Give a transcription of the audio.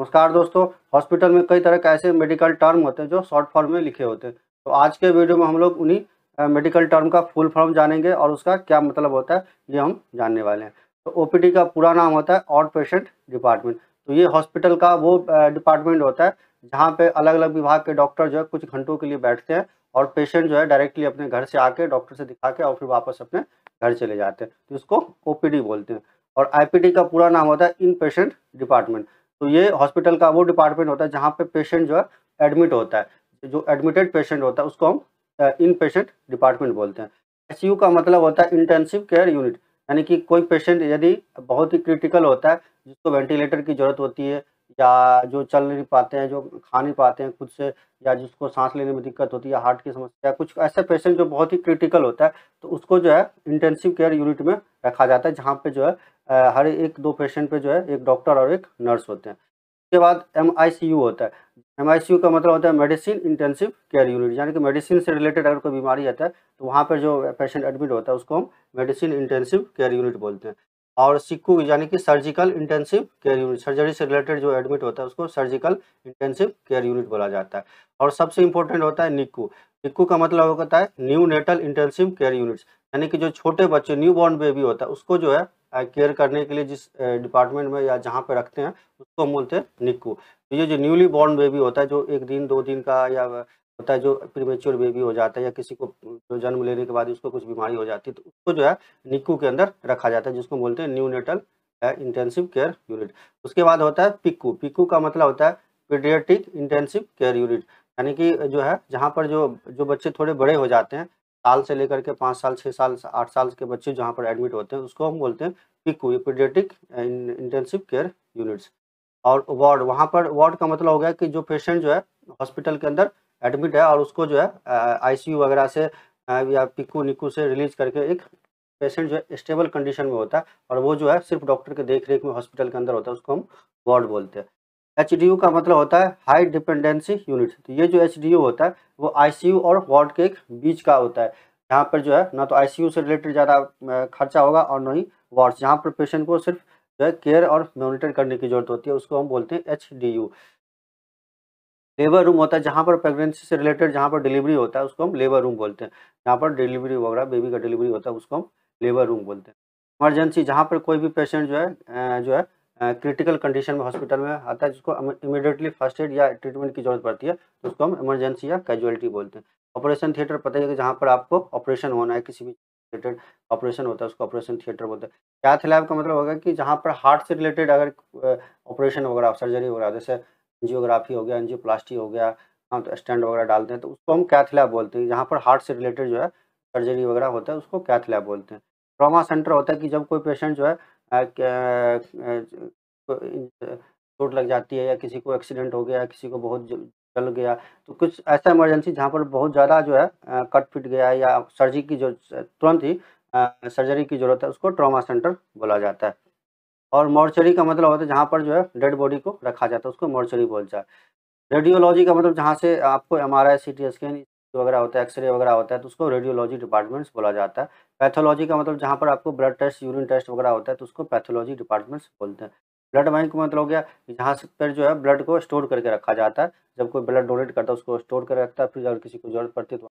नमस्कार दोस्तों हॉस्पिटल में कई तरह के ऐसे मेडिकल टर्म होते हैं जो शॉर्ट फॉर्म में लिखे होते हैं तो आज के वीडियो में हम लोग उन्हीं मेडिकल टर्म का फुल फॉर्म जानेंगे और उसका क्या मतलब होता है ये हम जानने वाले हैं तो ओपीडी का पूरा नाम होता है आउट पेशेंट डिपार्टमेंट तो ये हॉस्पिटल का वो डिपार्टमेंट होता है जहाँ पे अलग अलग विभाग के डॉक्टर जो है कुछ घंटों के लिए बैठते हैं और पेशेंट जो है डायरेक्टली अपने घर से आके डॉक्टर से दिखा के और फिर वापस अपने घर चले जाते हैं तो इसको ओपीडी बोलते हैं और आई का पूरा नाम होता है इन पेशेंट डिपार्टमेंट तो ये हॉस्पिटल का वो डिपार्टमेंट होता है जहाँ पे पेशेंट जो है एडमिट होता है जो एडमिटेड पेशेंट होता है उसको हम इन पेशेंट डिपार्टमेंट बोलते हैं आई का मतलब होता है इंटेंसिव केयर यूनिट यानी कि कोई पेशेंट यदि बहुत ही क्रिटिकल होता है जिसको वेंटिलेटर की ज़रूरत होती है या जो चल नहीं पाते हैं जो खा नहीं पाते हैं खुद से या जिसको सांस लेने में दिक्कत होती है हार्ट की समस्या कुछ ऐसे पेशेंट जो बहुत ही क्रिटिकल होता है तो उसको जो है इंटेंसिव केयर यूनिट में रखा जाता है जहाँ पे जो है हर एक दो पेशेंट पे जो है एक डॉक्टर और एक नर्स होते हैं उसके बाद एम होता है एम का मतलब होता है मेडिसिन इंटेंसिव केयर यूनिट यानी कि मेडिसिन से रिलेटेड अगर कोई बीमारी आता है तो वहाँ पर जो पेशेंट एडमिट होता है उसको हम मेडिसिन इंटेंसिव केयर यूनिट बोलते हैं और सिक्कू यानी कि surgical intensive care unit surgery से रिलेटेड जो एडमिट होता है उसको सर्जिकल इंटेंसिव केयर यूनिट बोला जाता है और सबसे इंपॉर्टेंट होता है निक्कू निक्कू का मतलब होता है neonatal intensive care units यानी कि जो छोटे बच्चे न्यू बॉर्न बेबी होता है उसको जो है केयर करने के लिए जिस डिपार्टमेंट में या जहाँ पे रखते हैं उसको हम बोलते हैं निक्कू तो ये जो न्यूली बॉर्न बेबी होता है जो एक दिन दो दिन का या होता है जो प्रीमेच्योर बेबी हो जाता है या किसी को जो जन्म लेने के बाद उसको कुछ बीमारी हो जाती है तो उसको जो है निक्कू के अंदर रखा जाता है जिसको बोलते हैं neonatal intensive care unit उसके बाद होता है पिक्कू पिक्कू का मतलब होता है पीडियाटिक इंटेंसिव केयर यूनिट यानी कि जो है जहाँ पर जो जो बच्चे थोड़े बड़े हो जाते हैं साल से लेकर के पाँच साल छः साल आठ साल के बच्चे जहाँ पर एडमिट होते हैं उसको हम बोलते हैं PICU paediatric intensive care units और वार्ड वहाँ पर वार्ड का मतलब हो गया कि जो पेशेंट जो है हॉस्पिटल के अंदर एडमिट है और उसको जो है आईसीयू वगैरह से या पिकू निकू से रिलीज करके एक पेशेंट जो है स्टेबल कंडीशन में होता है और वो जो है सिर्फ डॉक्टर के देख रेख में हॉस्पिटल के अंदर होता है उसको हम वार्ड बोलते हैं एच का मतलब होता है हाई डिपेंडेंसी यूनिट तो ये जो एच होता है वो आई और वार्ड के बीच का होता है यहाँ पर जो है ना तो आई से रिलेटेड ज़्यादा खर्चा होगा और ना ही वार्ड यहाँ पर पेशेंट को सिर्फ जो है केयर और मॉनिटर करने की जरूरत होती है उसको हम बोलते हैं एच लेबर रूम होता है जहाँ पर प्रेगनेंसी से रिलेटेड जहाँ पर डिलीवरी होता है उसको हम लेबर रूम बोलते हैं जहाँ पर डिलीवरी वगैरह बेबी का डिलीवरी होता है उसको हम लेबर रूम बोलते हैं इमरजेंसी जहाँ पर कोई भी पेशेंट जो है जो है क्रिटिकल कंडीशन में हॉस्पिटल में आता है जिसको इमीडिएटली फर्स्ट एड या ट्रीटमेंट की जरूरत पड़ती है तो उसको हम इमरजेंसी या कैजुअलिटी बोलते हैं ऑपरेशन थिएटर पता है कि जहाँ पर आपको ऑपरेशन होना है किसी भी रिलेटेड ऑपरेशन होता है उसको ऑपरेशन थिएटर बोलते हैं कैथ लैब का मतलब होगा कि जहाँ पर हार्ट से रिलेटेड अगर ऑपरेशन वगैरह सर्जरी वगैरह जैसे जियोग्राफी हो गया एनजियोप्लास्टी हो गया हाँ तो स्टैंड वगैरह डालते हैं तो उसको हम कैथ लैब बोलते हैं जहाँ पर हार्ट से रिलेटेड जो है सर्जरी वगैरह होता है उसको कैथ लैब बोलते हैं ट्रामा सेंटर होता है कि जब कोई पेशेंट जो है चोट लग जाती है या किसी को एक्सीडेंट हो गया किसी को बहुत जल गया तो कुछ ऐसा इमरजेंसी जहाँ पर बहुत ज़्यादा जो है कट फिट गया है या सर्जरी की जो तुरंत ही सर्जरी की ज़रूरत है उसको ट्रामा सेंटर बोला जाता है और मॉर्चरी का मतलब होता है जहाँ पर जो है डेड बॉडी को रखा जाता है उसको मॉर्चरी बोलता है रेडियोलॉजी का मतलब जहाँ से आपको M R I C T scan वगैरह होता है एक्सरे वगैरह होता है तो उसको रेडियोलॉजी डिपार्टमेंट्स बोला जाता है पैथोलॉजी का मतलब जहाँ पर आपको ब्लड टेस्ट यूरिन टेस्ट वगैरह होता है तो उसको पैथोलॉजी डिपार्टमेंट्स बोलते हैं ब्लड बैंक का मतलब हो गया जहाँ पर जो है ब्लड को स्टोर करके रखा जाता है जब कोई ब्लड डोनेट करता है उसको स्टोर कर रखता है फिर अगर किसी को जरूरत पड़ती है तो